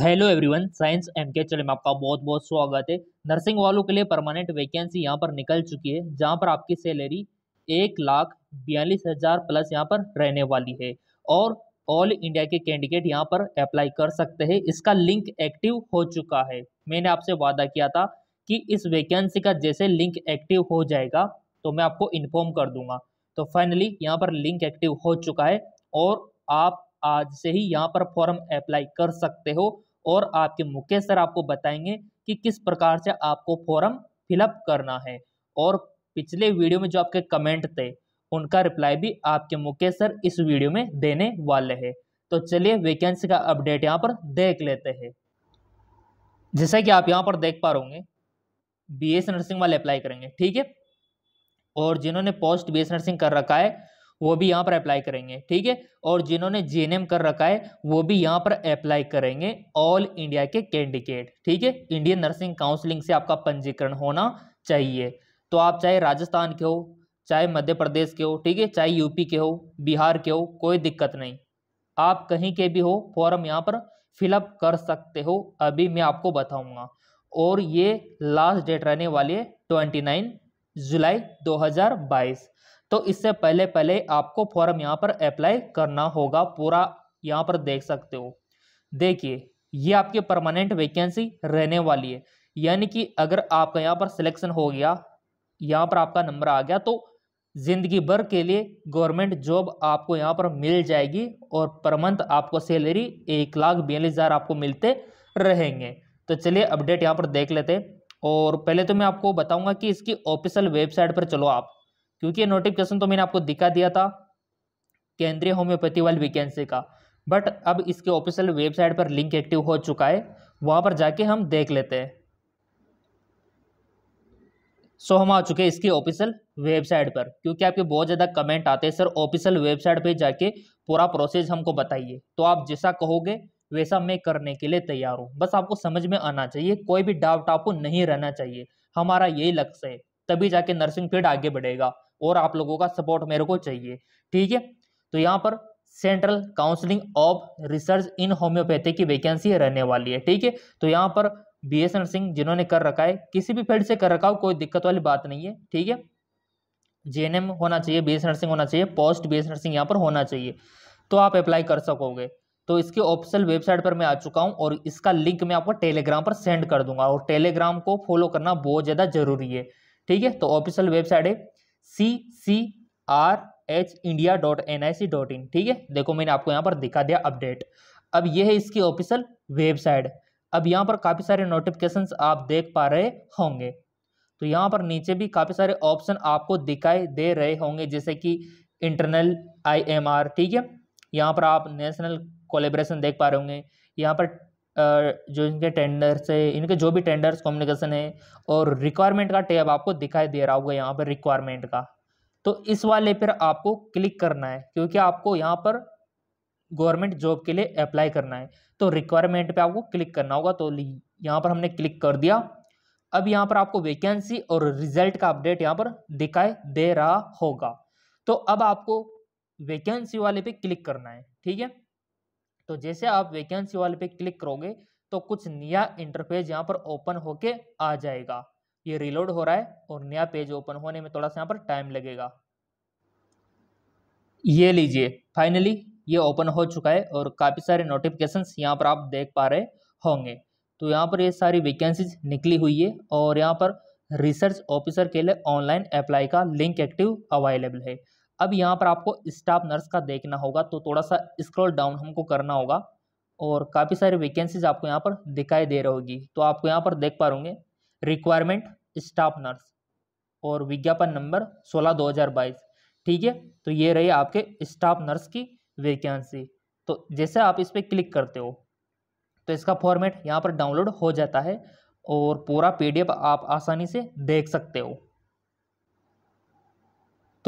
hello everyone science M के चले में आपका बहुत बहुत स्वागत है नर्सिंग वालों के लिए परमानेंट वैकेंसी यहाँ पर निकल चुकी है जहाँ पर आपकी सैलरी एक लाख बयालीस हज़ार प्लस यहाँ पर रहने वाली है और ऑल इंडिया के कैंडिडेट यहाँ पर अप्लाई कर सकते हैं इसका लिंक एक्टिव हो चुका है मैंने आपसे वादा किया था कि इस वैकेंसी का जैसे लिंक एक्टिव हो जाएगा तो मैं आपको इन्फॉर्म कर दूंगा तो फाइनली यहाँ पर लिंक एक्टिव हो चुका है और आप आज से ही यहाँ पर फॉर्म अप्लाई कर सकते हो और आपके मुकेश सर आपको बताएंगे कि किस प्रकार से आपको फॉर्म फिलअप करना है और पिछले वीडियो में जो आपके कमेंट थे उनका रिप्लाई भी आपके मुकेश सर इस वीडियो में देने वाले हैं तो चलिए वैकेंसी का अपडेट यहाँ पर देख लेते हैं जैसा कि आप यहाँ पर देख पा रहे बी एस नर्सिंग वाले अप्लाई करेंगे ठीक है और जिन्होंने पोस्ट बी एस नर्सिंग कर रखा है वो भी यहाँ पर अप्लाई करेंगे ठीक है और जिन्होंने जे कर रखा है वो भी यहाँ पर अप्लाई करेंगे ऑल इंडिया के कैंडिडेट ठीक है इंडियन नर्सिंग काउंसिलिंग से आपका पंजीकरण होना चाहिए तो आप चाहे राजस्थान के हो चाहे मध्य प्रदेश के हो ठीक है चाहे यूपी के हो बिहार के हो कोई दिक्कत नहीं आप कहीं के भी हो फॉर्म यहाँ पर फिलअप कर सकते हो अभी मैं आपको बताऊंगा और ये लास्ट डेट रहने वाली है ट्वेंटी नाइन जुलाई दो तो इससे पहले पहले आपको फॉर्म यहाँ पर अप्लाई करना होगा पूरा यहाँ पर देख सकते हो देखिए ये आपकी परमानेंट वैकेंसी रहने वाली है यानी कि अगर आपका यहाँ पर सिलेक्शन हो गया यहाँ पर आपका नंबर आ गया तो ज़िंदगी भर के लिए गवर्नमेंट जॉब आपको यहाँ पर मिल जाएगी और पर मंथ आपको सैलरी एक लाख बयालीस हज़ार आपको मिलते रहेंगे तो चलिए अपडेट यहाँ पर देख लेते और पहले तो मैं आपको बताऊँगा कि इसकी ऑफिशियल वेबसाइट पर चलो आप क्योंकि ये नोटिफिकेशन तो मैंने आपको दिखा दिया था केंद्रीय होम्योपैथी वाली वैकेंसी का बट अब इसके ऑफिशियल वेबसाइट पर लिंक एक्टिव हो चुका है वहाँ पर जाके हम देख लेते हैं सो हम आ चुके हैं इसकी ऑफिशियल वेबसाइट पर क्योंकि आपके बहुत ज़्यादा कमेंट आते हैं सर ऑफिशियल वेबसाइट पर जाके पूरा प्रोसेस हमको बताइए तो आप जैसा कहोगे वैसा मैं करने के लिए तैयार हूँ बस आपको समझ में आना चाहिए कोई भी डाउट आपको नहीं रहना चाहिए हमारा यही लक्ष्य है तभी जाके नर्सिंग फील्ड आगे बढ़ेगा और आप लोगों का सपोर्ट मेरे को चाहिए ठीक है तो यहाँ पर central counselling of research in homeopathy की वैकेंसी रहने वाली है ठीक है तो यहाँ पर बी एस नर्सिंग जिन्होंने कर रखा है किसी भी फील्ड से कर रखा हो कोई दिक्कत वाली बात नहीं है ठीक है एम होना चाहिए बी एस नर्सिंग होना चाहिए पोस्ट बी एस नर्सिंग यहाँ पर होना चाहिए तो आप अप्लाई कर सकोगे तो इसके ऑफिशियल वेबसाइट पर मैं आ चुका हूँ और इसका लिंक मैं आपको टेलीग्राम पर सेंड कर दूंगा और टेलीग्राम को फॉलो करना बहुत ज़्यादा जरूरी है ठीक है तो ऑफिशियल वेबसाइट है C C R H India dot N I C dot in ठीक है देखो मैंने आपको यहाँ पर दिखा दिया अपडेट अब ये है इसकी ऑफिशियल वेबसाइट अब यहाँ पर काफ़ी सारे नोटिफिकेशन आप देख पा रहे होंगे तो यहाँ पर नीचे भी काफ़ी सारे ऑप्शन आपको दिखाई दे रहे होंगे जैसे कि इंटरनल आर ठीक है यहाँ पर आप नेशनल कोलेब्रेशन देख पा रहे होंगे यहाँ पर जो इनके टेंडर्स है इनके जो भी टेंडर्स कम्युनिकेशन है और रिक्वायरमेंट का टैब आपको दिखाई दे रहा होगा यहाँ पर रिक्वायरमेंट का तो इस वाले पर आपको क्लिक करना है क्योंकि आपको यहाँ पर गवर्नमेंट जॉब के लिए अप्लाई करना है तो रिक्वायरमेंट पे आपको क्लिक करना होगा तो यहाँ पर हमने क्लिक कर दिया अब यहाँ पर आपको वैकेंसी और रिजल्ट का अपडेट यहाँ पर दिखाई दे रहा होगा तो अब आपको वैकेंसी वाले पे क्लिक करना है ठीक है तो जैसे आप वैकेंसी वाले पे क्लिक करोगे तो कुछ नया इंटरफेस यहाँ पर ओपन होके आ जाएगा ये रिलोड हो रहा है और नया पेज ओपन होने में थोड़ा सा यहाँ पर टाइम लगेगा ये लीजिए फाइनली ये ओपन हो चुका है और काफ़ी सारे नोटिफिकेशन यहाँ पर आप देख पा रहे होंगे तो यहाँ पर ये सारी वैकेंसीज निकली हुई है और यहाँ पर रिसर्च ऑफिसर के लिए ऑनलाइन अप्लाई का लिंक एक्टिव अवेलेबल है अब यहाँ पर आपको स्टाफ नर्स का देखना होगा तो थोड़ा सा स्क्रॉल डाउन हमको करना होगा और काफ़ी सारी वैकेंसीज आपको यहाँ पर दिखाई दे रही होगी तो आपको यहाँ पर देख पा रूँगे रिक्वायरमेंट स्टाफ नर्स और विज्ञापन नंबर सोलह दो हज़ार बाईस ठीक है तो ये रही आपके स्टाफ नर्स की वैकेंसी तो जैसे आप इस पर क्लिक करते हो तो इसका फॉर्मेट यहाँ पर डाउनलोड हो जाता है और पूरा पी आप आसानी से देख सकते हो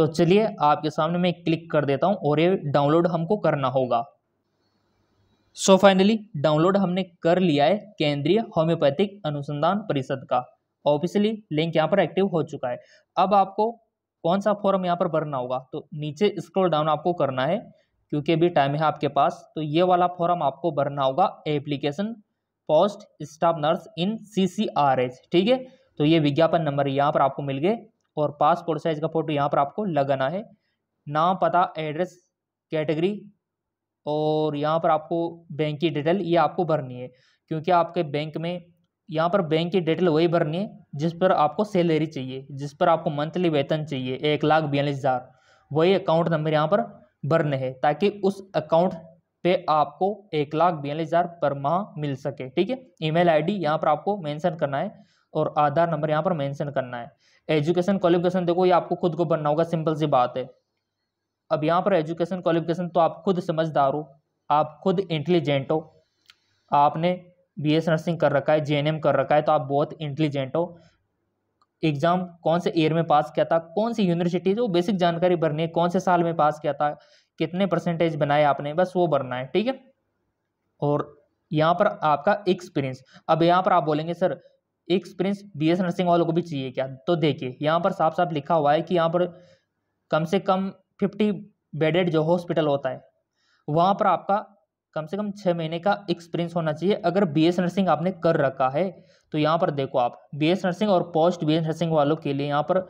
तो चलिए आपके सामने मैं क्लिक कर देता हूँ और ये डाउनलोड हमको करना होगा सो फाइनली डाउनलोड हमने कर लिया है केंद्रीय होम्योपैथिक अनुसंधान परिषद का ऑफिशियली लिंक यहाँ पर एक्टिव हो चुका है अब आपको कौन सा फॉर्म यहाँ पर भरना होगा तो नीचे स्क्रॉल डाउन आपको करना है क्योंकि अभी टाइम है आपके पास तो ये वाला फॉर्म आपको भरना होगा application post staff nurse in C ठीक है तो ये विज्ञापन नंबर यहाँ पर आपको मिल गए और पासपोर्ट साइज़ का फ़ोटो यहाँ पर आपको लगाना है नाम पता एड्रेस कैटेगरी और यहाँ पर आपको बैंक की डिटेल ये आपको भरनी है क्योंकि आपके बैंक में यहाँ पर बैंक की डिटेल वही भरनी है जिस पर आपको सैलरी चाहिए जिस पर आपको मंथली वेतन चाहिए एक लाख बयालीस हज़ार वही अकाउंट नंबर यहाँ पर भरने हैं ताकि उस अकाउंट पे आपको एक लाख बयालीस हज़ार पर माह मिल सके ठीक है ईमेल आईडी यहाँ पर आपको मेंशन करना है और आधार नंबर यहाँ पर मेंशन करना है एजुकेशन क्वालिफिकेशन देखो ये आपको खुद को बनना होगा सिंपल सी बात है अब यहाँ पर एजुकेशन क्वालिफिकेशन तो आप खुद समझदार हो आप खुद इंटेलिजेंट हो आपने बी एस नर्सिंग कर रखा है जे कर रखा है तो आप बहुत इंटेलिजेंट हो एग्ज़ाम कौन से ईयर में पास किया था कौन सी यूनिवर्सिटी वो बेसिक जानकारी भरनी है कौन से साल में पास किया था कितने परसेंटेज बनाए आपने बस वो भरना है ठीक है और यहाँ पर आपका एक्सपीरियंस अब यहाँ पर आप बोलेंगे sir experience B S nursing वालों को भी चाहिए क्या तो देखिए यहाँ पर साफ साफ लिखा हुआ है कि यहाँ पर कम से कम फिफ्टी बेडेड जो हॉस्पिटल होता है वहाँ पर आपका कम से कम छः महीने का एक्सपीरियंस होना चाहिए अगर बी एस नर्सिंग आपने कर रखा है तो यहाँ पर देखो आप बी एस नर्सिंग और पोस्ट बी एस नर्सिंग वालों के लिए यहाँ पर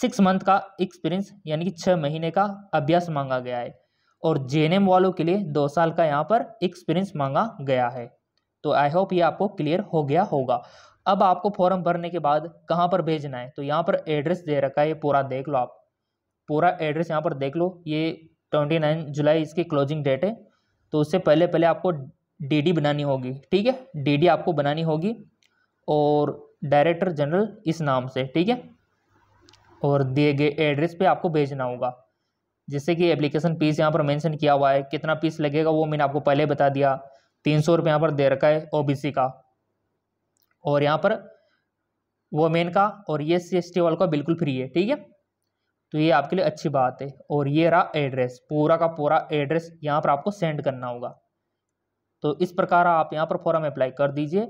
सिक्स मंथ का एक्सपीरियंस यानी कि छः महीने का अभ्यास मांगा गया है और जे वालों के लिए दो साल का यहाँ पर एक्सपीरियंस मांगा गया है तो आई होप ये आपको क्लियर हो गया होगा अब आपको फॉर्म भरने के बाद कहाँ पर भेजना है तो यहाँ पर एड्रेस दे रखा है ये पूरा देख लो आप पूरा एड्रेस यहाँ पर देख लो ये ट्वेंटी नाइन जुलाई इसकी क्लोजिंग डेट है तो उससे पहले पहले आपको डीडी बनानी होगी ठीक है डीडी आपको बनानी होगी और डायरेक्टर जनरल इस नाम से ठीक है और दिए गए एड्रेस पे आपको भेजना होगा जैसे कि एप्लीकेशन पीस यहाँ पर मेंशन किया हुआ है कितना पीस लगेगा वो मैंने आपको पहले बता दिया तीन सौ रुपये यहाँ पर दे रखा है ओबीसी का और यहाँ पर वोमेन का और ये सी एस वालों का बिल्कुल फ्री है ठीक है तो ये आपके लिए अच्छी बात है और ये रहा एड्रेस पूरा का पूरा एड्रेस यहाँ पर आपको सेंड करना होगा तो इस प्रकार आप यहाँ पर फॉर्म अप्लाई कर दीजिए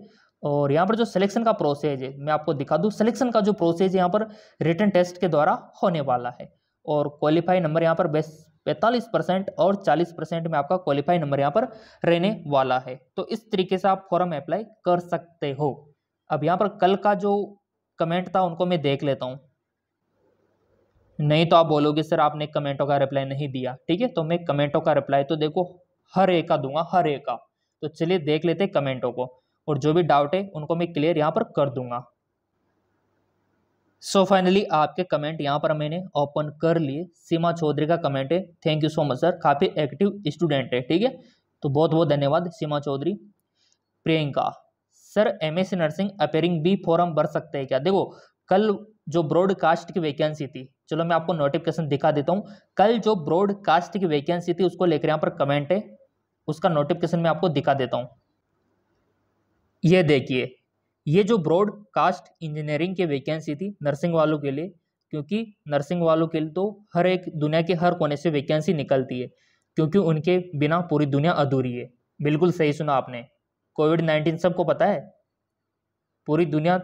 और यहाँ पर जो सिलेक्शन का प्रोसेस है मैं आपको दिखा दूँ सिलेक्शन का जो प्रोसेस यहाँ पर रिटर्न टेस्ट के द्वारा होने वाला है और क्वालिफाई नंबर यहाँ पर बेस पैंतालीस परसेंट और चालीस परसेंट में आपका क्वालिफाई नंबर यहाँ पर रहने वाला है तो इस तरीके से आप फॉर्म अप्लाई कर सकते हो अब यहाँ पर कल का जो कमेंट था उनको मैं देख लेता हूँ नहीं तो आप बोलोगे सर आपने कमेंटों का रिप्लाई नहीं दिया ठीक है तो मैं कमेंटों का रिप्लाई तो देखो हर एक का दूंगा हर एक का तो चलिए देख लेते हैं कमेंटों को और जो भी डाउट है उनको मैं क्लियर यहाँ पर कर दूंगा सो so फाइनली आपके कमेंट यहाँ पर मैंने ओपन कर लिए सीमा चौधरी का कमेंट है thank you so much sir काफ़ी एक्टिव स्टूडेंट है ठीक है तो बहुत बहुत धन्यवाद Seema Chaudhary Priyanka sir M S nursing appearing B form भर सकते हैं क्या देखो कल जो ब्रॉडकास्ट की वैकेंसी थी चलो मैं आपको नोटिफिकेशन दिखा देता हूँ कल जो ब्रॉडकास्ट की वैकेंसी थी उसको लेकर यहाँ पर कमेंट है उसका नोटिफिकेशन मैं आपको दिखा देता हूँ ये देखिए ये जो ब्रॉडकास्ट इंजीनियरिंग की वैकेंसी थी नर्सिंग वालों के लिए क्योंकि नर्सिंग वालों के लिए तो हर एक दुनिया के हर कोने से वैकेंसी निकलती है क्योंकि उनके बिना पूरी दुनिया अधूरी है बिल्कुल सही सुना आपने कोविड नाइन्टीन सबको पता है पूरी दुनिया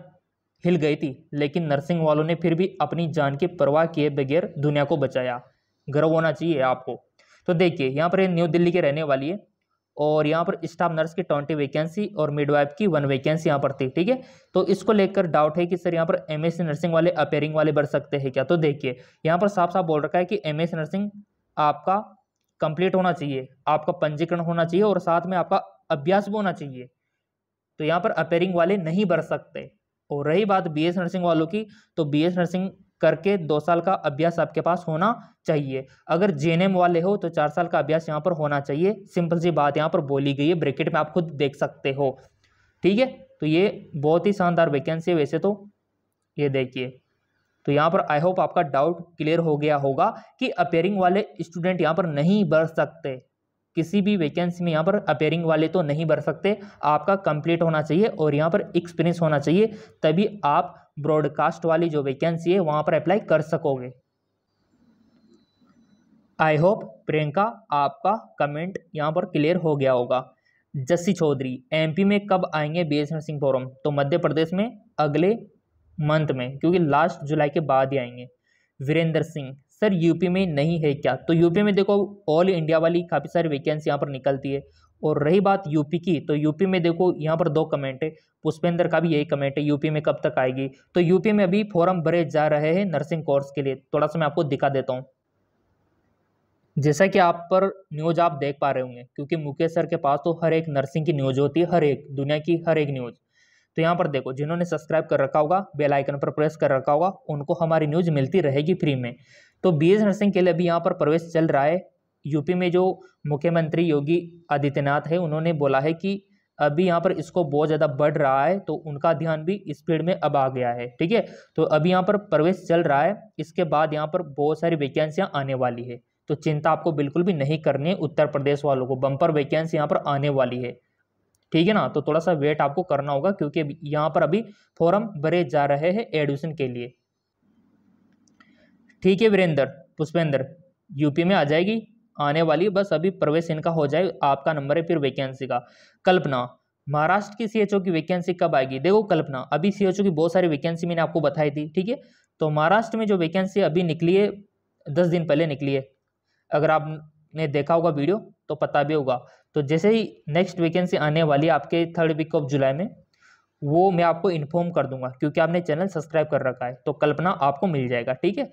हिल गई थी लेकिन नर्सिंग वालों ने फिर भी अपनी जान की परवाह किए बगैर दुनिया को बचाया गर्व होना चाहिए आपको तो देखिए यहाँ पर न्यू दिल्ली के रहने वाली है और यहाँ पर स्टाफ नर्स की ट्वेंटी वैकेंसी और मिडवाइफ की वन वैकेंसी यहाँ पर थी ठीक है तो इसको लेकर डाउट है कि सर यहाँ पर एम नर्सिंग वाले अपेयरिंग वाले बढ़ सकते हैं क्या तो देखिए यहाँ पर साफ साफ बोल रखा है कि एम नर्सिंग आपका कंप्लीट होना चाहिए आपका पंजीकरण होना चाहिए और साथ में आपका अभ्यास भी होना चाहिए तो यहाँ पर अपेयरिंग वाले नहीं बढ़ सकते और रही बात बी नर्सिंग वालों की तो बी नर्सिंग करके दो साल का अभ्यास आपके पास होना चाहिए अगर जे वाले हो तो चार साल का अभ्यास यहाँ पर होना चाहिए सिंपल सी बात यहाँ पर बोली गई है ब्रैकेट में आप खुद देख सकते हो ठीक है तो ये बहुत ही शानदार वैकेंसी है वैसे तो ये देखिए तो यहाँ पर आई होप आपका डाउट क्लियर हो गया होगा कि अपेयरिंग वाले स्टूडेंट यहाँ पर नहीं बढ़ सकते किसी भी वैकेंसी में यहाँ पर अपेयरिंग वाले तो नहीं भर सकते आपका कंप्लीट होना चाहिए और यहाँ पर एक्सपीरियंस होना चाहिए तभी आप ब्रॉडकास्ट वाली जो वैकेंसी है वहाँ पर अप्लाई कर सकोगे आई होप प्रियंका आपका कमेंट यहाँ पर क्लियर हो गया होगा जस्सी चौधरी एमपी में कब आएंगे बी एस नर्सिंग फोरम तो मध्य प्रदेश में अगले मंथ में क्योंकि लास्ट जुलाई के बाद ही आएंगे वीरेंद्र सिंह सर यूपी में नहीं है क्या तो यूपी में देखो ऑल इंडिया वाली काफ़ी सारी वैकेंसी यहाँ पर निकलती है और रही बात यूपी की तो यूपी में देखो यहाँ पर दो कमेंट है पुष्पेंद्र का भी यही कमेंट है यूपी में कब तक आएगी तो यूपी में अभी फॉर्म भरे जा रहे हैं नर्सिंग कोर्स के लिए थोड़ा सा मैं आपको दिखा देता हूँ जैसा कि आप पर न्यूज आप देख पा रहे होंगे क्योंकि मुकेश सर के पास तो हर एक नर्सिंग की न्यूज होती है हर एक दुनिया की हर एक न्यूज तो यहाँ पर देखो जिन्होंने सब्सक्राइब कर रखा होगा बेल आइकन पर प्रेस कर रखा होगा उनको हमारी न्यूज मिलती रहेगी फ्री में तो बी एस नरसिंह के लिए अभी यहाँ पर प्रवेश चल रहा है यूपी में जो मुख्यमंत्री योगी आदित्यनाथ है उन्होंने बोला है कि अभी यहाँ पर इसको बहुत ज़्यादा बढ़ रहा है तो उनका ध्यान भी इस फील्ड में अब आ गया है ठीक है तो अभी यहाँ पर प्रवेश चल रहा है इसके बाद यहाँ पर बहुत सारी वैकेंसियाँ आने वाली है तो चिंता आपको बिल्कुल भी नहीं करनी है उत्तर प्रदेश वालों को बम्पर वैकेंसी यहाँ पर आने वाली है ठीक है ना तो थोड़ा सा वेट आपको करना होगा क्योंकि यहाँ पर अभी फॉर्म भरे जा रहे हैं एडमिशन के लिए ठीक है वीरेंद्र पुष्पेंद्र यूपी में आ जाएगी आने वाली बस अभी प्रवेश इनका हो जाए आपका नंबर है फिर वैकेंसी का कल्पना महाराष्ट्र की सीएचओ की वैकेंसी कब आएगी देखो कल्पना अभी सीएचओ की बहुत सारी वैकेंसी मैंने आपको बताई थी ठीक है तो महाराष्ट्र में जो वैकेंसी अभी निकली है दस दिन पहले निकली है अगर आपने देखा होगा वीडियो तो पता भी होगा तो जैसे ही नेक्स्ट वैकेंसी आने वाली है आपके थर्ड वीक ऑफ जुलाई में वो मैं आपको इन्फॉर्म कर दूंगा क्योंकि आपने चैनल सब्सक्राइब कर रखा है तो कल्पना आपको मिल जाएगा ठीक है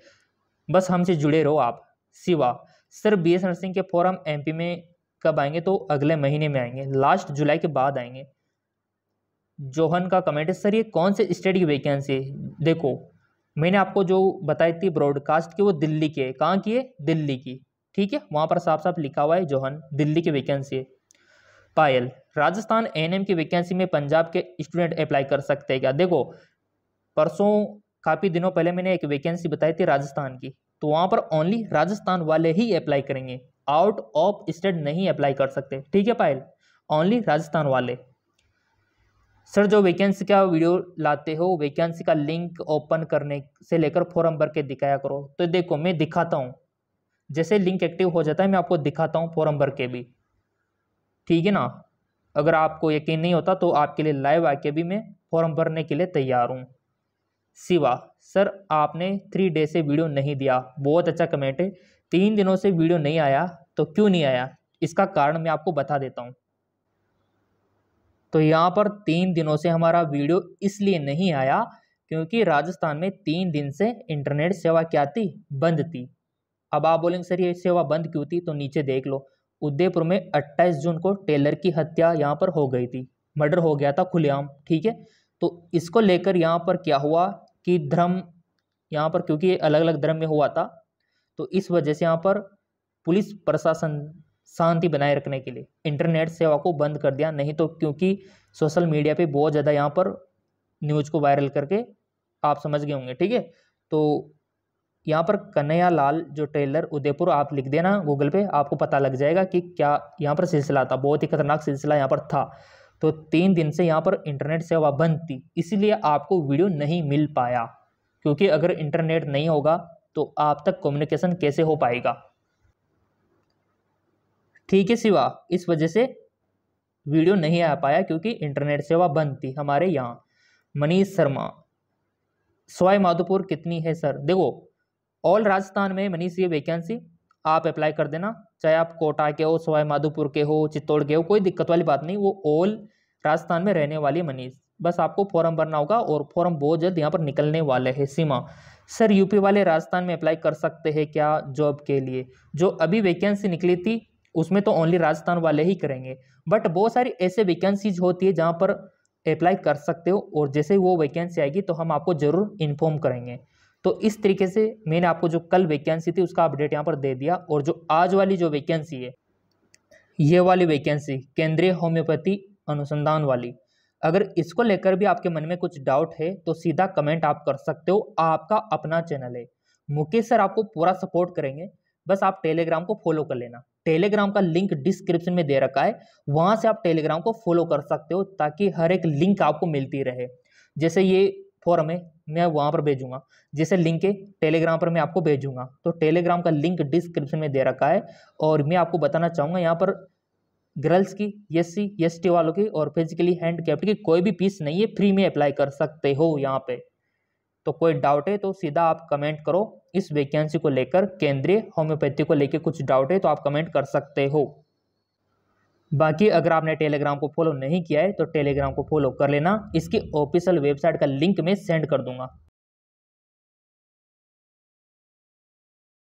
बस हमसे जुड़े रहो आप सिवा सर बी एस के फॉरम एमपी में कब आएंगे तो अगले महीने में आएंगे लास्ट जुलाई के बाद आएंगे जोहन का कमेंट है सर ये कौन से स्टेट की वैकेंसी है देखो मैंने आपको जो बताई थी ब्रॉडकास्ट की वो दिल्ली के है कहाँ की है दिल्ली की ठीक है वहाँ पर साफ साफ लिखा हुआ है जोहन दिल्ली की वैकेंसी है पायल राजस्थान एनएम की वैकेंसी में पंजाब के स्टूडेंट अप्लाई कर सकते हैं क्या देखो परसों काफ़ी दिनों पहले मैंने एक वैकेंसी बताई थी राजस्थान की तो वहाँ पर ओनली राजस्थान वाले ही अप्लाई करेंगे आउट ऑफ स्टेट नहीं अप्लाई कर सकते ठीक है पायल ओनली राजस्थान वाले सर जो वैकेंसी का वीडियो लाते हो वैकेंसी का लिंक ओपन करने से लेकर फॉर्म भर के दिखाया करो तो देखो मैं दिखाता हूँ जैसे लिंक एक्टिव हो जाता है मैं आपको दिखाता हूँ फॉर्म भर के भी ठीक है ना अगर आपको यकीन नहीं होता तो आपके लिए लाइव आके भी मैं फॉर्म भरने के लिए तैयार हूँ शिवा सर आपने थ्री डे से वीडियो नहीं दिया बहुत अच्छा कमेंट है तीन दिनों से वीडियो नहीं आया तो क्यों नहीं आया इसका कारण मैं आपको बता देता हूँ तो यहाँ पर तीन दिनों से हमारा वीडियो इसलिए नहीं आया क्योंकि राजस्थान में तीन दिन से इंटरनेट सेवा क्या थी बंद थी अब आप बोलेंगे सर ये सेवा बंद क्यों थी तो नीचे देख लो उदयपुर में 28 जून को टेलर की हत्या यहाँ पर हो गई थी मर्डर हो गया था खुलेआम ठीक है तो इसको लेकर यहाँ पर क्या हुआ कि धर्म यहाँ पर क्योंकि अलग अलग धर्म में हुआ था तो इस वजह से यहाँ पर पुलिस प्रशासन शांति बनाए रखने के लिए इंटरनेट सेवा को बंद कर दिया नहीं तो क्योंकि सोशल मीडिया पे बहुत ज़्यादा यहाँ पर न्यूज को वायरल करके आप समझ गए होंगे ठीक है तो यहाँ पर कन्हैया लाल जो ट्रेलर उदयपुर आप लिख देना गूगल पे आपको पता लग जाएगा कि क्या यहाँ पर सिलसिला था बहुत ही खतरनाक सिलसिला यहाँ पर था तो तीन दिन से यहाँ पर इंटरनेट सेवा बंद थी इसीलिए आपको वीडियो नहीं मिल पाया क्योंकि अगर इंटरनेट नहीं होगा तो आप तक कम्युनिकेशन कैसे हो पाएगा ठीक है शिवा इस वजह से वीडियो नहीं आ पाया क्योंकि इंटरनेट सेवा बंद थी हमारे यहाँ मनीष शर्मा सवाई माधोपुर कितनी है सर देखो ऑल राजस्थान में मनीष ये वैकेंसी आप अप्लाई कर देना चाहे आप कोटा के हो सवाई माधोपुर के हो चित्तौड़ के हो कोई दिक्कत वाली बात नहीं वो ऑल राजस्थान में रहने वाली मनीष बस आपको फॉर्म भरना होगा और फॉर्म बहुत जल्द यहाँ पर निकलने वाले है सीमा सर यूपी वाले राजस्थान में अप्लाई कर सकते हैं क्या जॉब के लिए जो अभी वैकेंसी निकली थी उसमें तो ओनली राजस्थान वाले ही करेंगे बट बहुत सारी ऐसे वैकेंसीज होती है जहाँ पर अप्लाई कर सकते हो और जैसे ही वो वैकेंसी आएगी तो हम आपको ज़रूर इन्फॉर्म करेंगे तो इस तरीके से मैंने आपको जो कल वैकेंसी थी उसका अपडेट यहाँ पर दे दिया और जो आज वाली जो वैकेंसी है ये वाली वैकेंसी केंद्रीय होम्योपैथी अनुसंधान वाली अगर इसको लेकर भी आपके मन में कुछ डाउट है तो सीधा कमेंट आप कर सकते हो आपका अपना चैनल है मुकेश सर आपको पूरा सपोर्ट करेंगे बस आप टेलीग्राम को फॉलो कर लेना टेलीग्राम का लिंक डिस्क्रिप्शन में दे रखा है वहाँ से आप टेलीग्राम को फॉलो कर सकते हो ताकि हर एक लिंक आपको मिलती रहे जैसे ये फॉर्म है मैं वहाँ पर भेजूंगा जैसे लिंक है टेलीग्राम पर मैं आपको भेजूंगा तो टेलीग्राम का लिंक डिस्क्रिप्शन में दे रखा है और मैं आपको बताना चाहूँगा यहाँ पर गर्ल्स की एस सी टी वालों की और फिजिकली हैंडकेप्ट की कोई भी पीस नहीं है फ्री में अप्लाई कर सकते हो यहाँ पर तो कोई डाउट है तो सीधा आप कमेंट करो इस वैकेंसी को लेकर केंद्रीय होम्योपैथी को लेकर कुछ डाउट है तो आप कमेंट कर सकते हो बाकी अगर आपने टेलीग्राम को फॉलो नहीं किया है तो टेलीग्राम को फॉलो कर लेना इसकी ऑफिशियल वेबसाइट का लिंक मैं सेंड कर दूंगा